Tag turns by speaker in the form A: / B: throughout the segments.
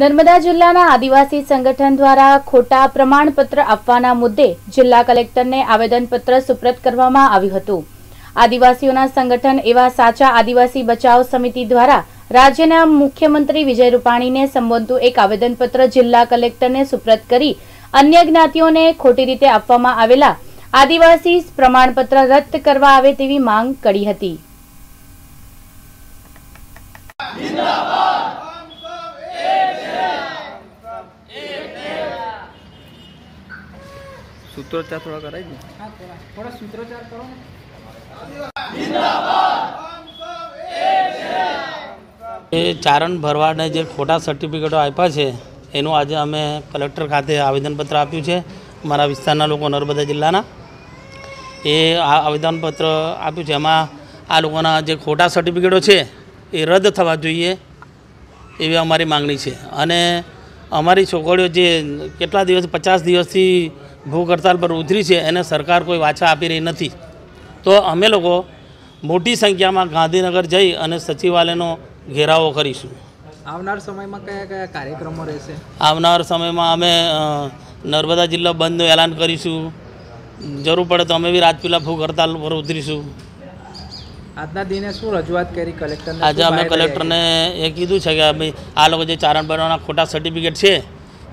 A: નર્મદા જિલ્લાના આદિવાસી સંગઠન દ્વારા ખોટા પ્રમાણપત્ર આપવાના મુદ્દે જિલ્લા કલેક્ટરને આવેદનપત્ર સુપ્રત કરવામાં આવ્યું હતું આદિવાસીઓના સંગઠન એવા સાચા આદિવાસી બચાવ સમિતિ દ્વારા રાજ્યના મુખ્યમંત્રી વિજય રૂપાણીને સંબોધતું એક આવેદનપત્ર જિલ્લા કલેક્ટરને સુપ્રત કરી અન્ય જ્ઞાતિઓને ખોટી રીતે આપવામાં આવેલા આદિવાસી પ્રમાણપત્ર રદ કરવા આવે તેવી માંગ કરી હતી
B: સૂત્રોચ્ચાર થોડા કરાવી દે
A: થોડા સૂત્રોચ્ચાર કરો
B: એ ચારણ ભરવાડને જે ખોટા સર્ટિફિકેટો આપ્યા છે એનું આજે અમે કલેક્ટર ખાતે આવેદનપત્ર આપ્યું છે મારા વિસ્તારના લોકો નર્મદા જિલ્લાના એ આ આવેદનપત્ર આપ્યું છે એમાં આ લોકોના જે ખોટા સર્ટિફિકેટો છે એ રદ થવા જોઈએ એવી અમારી માગણી છે અને અમારી છોકરીઓ જે કેટલા દિવસ પચાસ દિવસથી ભૂખ હડતાલ પર ઉતરી છે એને સરકાર કોઈ વાછા આપી રહી નથી તો અમે લોકો મોટી સંખ્યામાં ગાંધીનગર જઈ અને સચિવાલયનો ઘેરાવો કરીશું
A: આવનાર સમયમાં કયા કયા કાર્યક્રમો રહેશે
B: આવનાર સમયમાં અમે નર્મદા જિલ્લા બંધનું એલાન કરીશું જરૂર પડે તો અમે બી રાજપીલા ભૂખ હડતાલ પર ઉતરીશું
A: આજના દિને શું રજૂઆત કરી કલેક્ટર આજે અમે કલેક્ટરને
B: એ કીધું છે કે આ લોકો જે ચારણ બનાવવાના ખોટા સર્ટિફિકેટ છે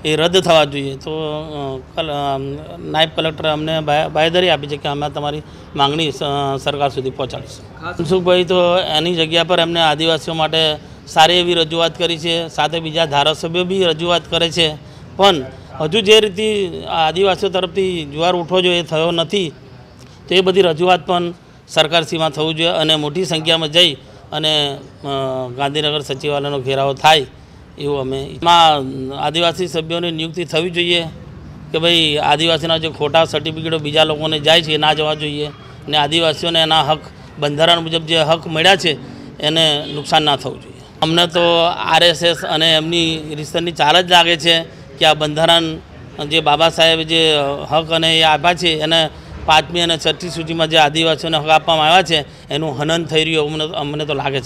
B: એ રદ થવા જોઈએ તો નાયબ કલેક્ટરે અમને બાહેધરી આપી છે કે અમે તમારી માગણી સરકાર સુધી પહોંચાડીશું મનસુખભાઈ તો એની જગ્યા પર એમને આદિવાસીઓ માટે સારી એવી રજૂઆત કરી છે સાથે બીજા ધારાસભ્યો બી રજૂઆત કરે છે પણ હજુ જે રીતે આદિવાસીઓ તરફથી જુવાર ઉઠવો જોઈએ થયો નથી તો એ બધી રજૂઆત પણ સરકારશ્રીમાં થવું જોઈએ અને મોટી સંખ્યામાં જઈ અને ગાંધીનગર સચિવાલયનો ઘેરાવો થાય એવું અમે એમાં આદિવાસી સભ્યોની નિયુક્તિ થવી જોઈએ કે ભાઈ આદિવાસીના જે ખોટા સર્ટિફિકેટો બીજા લોકોને જાય છે ના જવા જોઈએ અને આદિવાસીઓને એના હક બંધારણ મુજબ જે હક મળ્યા છે એને નુકસાન ના થવું જોઈએ અમને તો આરએસએસ અને એમની રિસર્ચની ચાલ જ લાગે છે કે આ બંધારણ જે બાબા સાહેબ જે હક અને એ આપ્યા છે એને પાંચમી અને છઠ્ઠી સુધીમાં જે આદિવાસીઓને હક આપવામાં આવ્યા છે એનું હનન થઈ રહ્યું અમને અમને તો લાગે છે